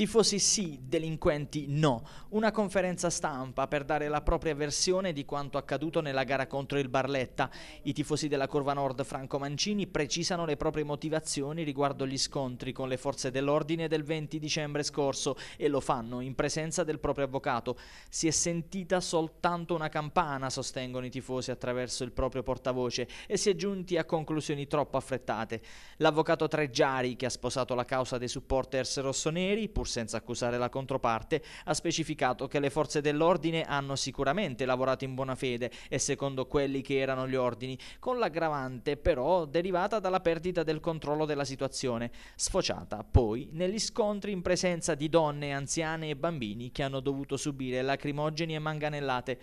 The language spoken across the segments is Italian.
Tifosi sì, delinquenti no. Una conferenza stampa per dare la propria versione di quanto accaduto nella gara contro il Barletta. I tifosi della Curva Nord Franco Mancini precisano le proprie motivazioni riguardo gli scontri con le forze dell'ordine del 20 dicembre scorso e lo fanno in presenza del proprio avvocato. Si è sentita soltanto una campana, sostengono i tifosi attraverso il proprio portavoce e si è giunti a conclusioni troppo affrettate. L'avvocato Treggiari, che ha sposato la causa dei supporters rossoneri, pur senza accusare la controparte, ha specificato che le forze dell'ordine hanno sicuramente lavorato in buona fede e secondo quelli che erano gli ordini, con l'aggravante però derivata dalla perdita del controllo della situazione, sfociata poi negli scontri in presenza di donne, anziane e bambini che hanno dovuto subire lacrimogeni e manganellate.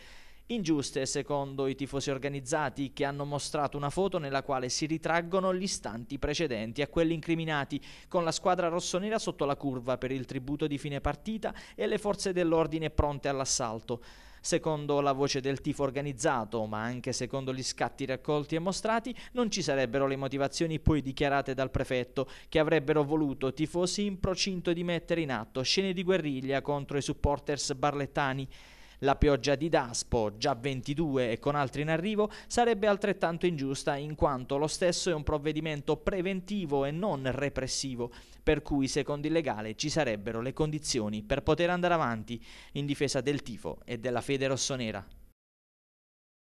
Ingiuste secondo i tifosi organizzati che hanno mostrato una foto nella quale si ritraggono gli istanti precedenti a quelli incriminati con la squadra rossonera sotto la curva per il tributo di fine partita e le forze dell'ordine pronte all'assalto. Secondo la voce del tifo organizzato, ma anche secondo gli scatti raccolti e mostrati, non ci sarebbero le motivazioni poi dichiarate dal prefetto, che avrebbero voluto tifosi in procinto di mettere in atto scene di guerriglia contro i supporters barlettani. La pioggia di Daspo, già 22 e con altri in arrivo, sarebbe altrettanto ingiusta in quanto lo stesso è un provvedimento preventivo e non repressivo, per cui secondo il legale ci sarebbero le condizioni per poter andare avanti in difesa del tifo e della fede rossonera.